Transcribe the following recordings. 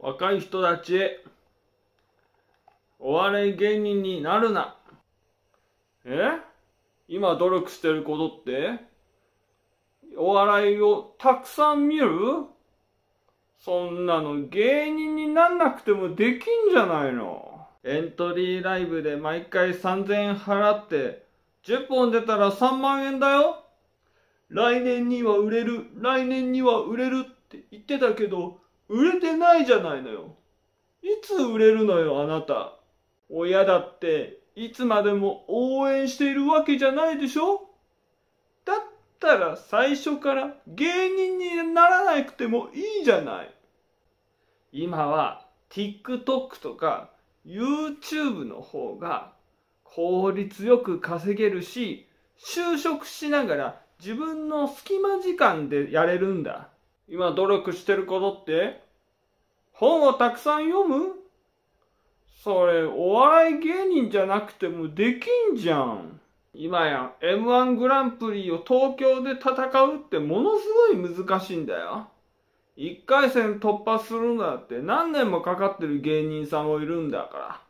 若い人たちへ、お笑い芸人になるな。え今努力してることってお笑いをたくさん見るそんなの芸人になんなくてもできんじゃないのエントリーライブで毎回3000円払って10本出たら3万円だよ来年には売れる来年には売れるって言ってたけど売れてないじゃないのよ。いつ売れるのよ、あなた。親だって、いつまでも応援しているわけじゃないでしょだったら最初から芸人にならなくてもいいじゃない。今は TikTok とか YouTube の方が効率よく稼げるし、就職しながら自分の隙間時間でやれるんだ。今努力してることって本をたくさん読むそれ、お笑い芸人じゃなくてもできんじゃん。今や M1 グランプリを東京で戦うってものすごい難しいんだよ。一回戦突破するんだって何年もかかってる芸人さんもいるんだか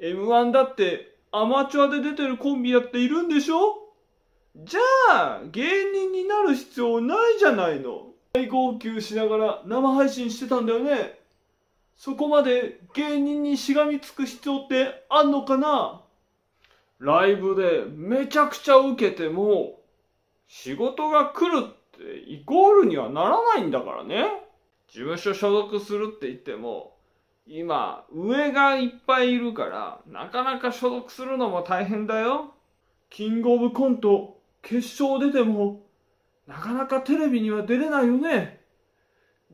ら。M1 だってアマチュアで出てるコンビやっているんでしょじゃあ、芸人必要ないじゃないの大号泣しながら生配信してたんだよねそこまで芸人にしがみつく必要ってあんのかなライブでめちゃくちゃ受けても仕事が来るってイコールにはならないんだからね事務所所属するって言っても今上がいっぱいいるからなかなか所属するのも大変だよキングオブコント決勝出てもなかなかテレビには出れないよね。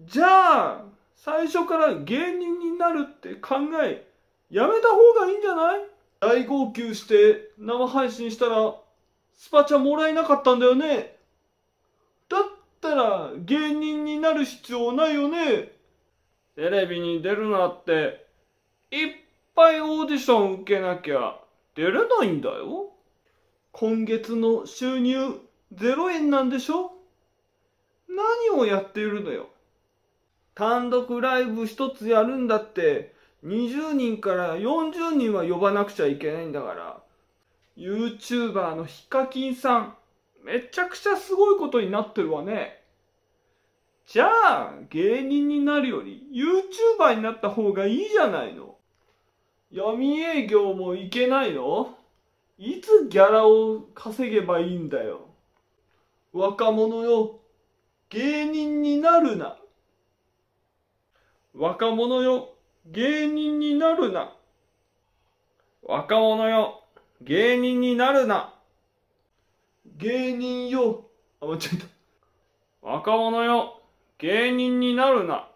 じゃあ、最初から芸人になるって考え、やめた方がいいんじゃない大号泣して生配信したら、スパチャもらえなかったんだよね。だったら芸人になる必要ないよね。テレビに出るなって、いっぱいオーディション受けなきゃ出れないんだよ。今月の収入0円なんでしょをやっているのよ。単独ライブ一つやるんだって、20人から40人は呼ばなくちゃいけないんだから、YouTuber のヒカキンさん、めちゃくちゃすごいことになってるわね。じゃあ、芸人になるより YouTuber になった方がいいじゃないの。闇営業もいけないのいつギャラを稼げばいいんだよ。若者よ、芸人になるな。若者よ、芸人になるな。若者よ、芸人になるな。芸人よ、あ、間違えた。若者よ、芸人になるな。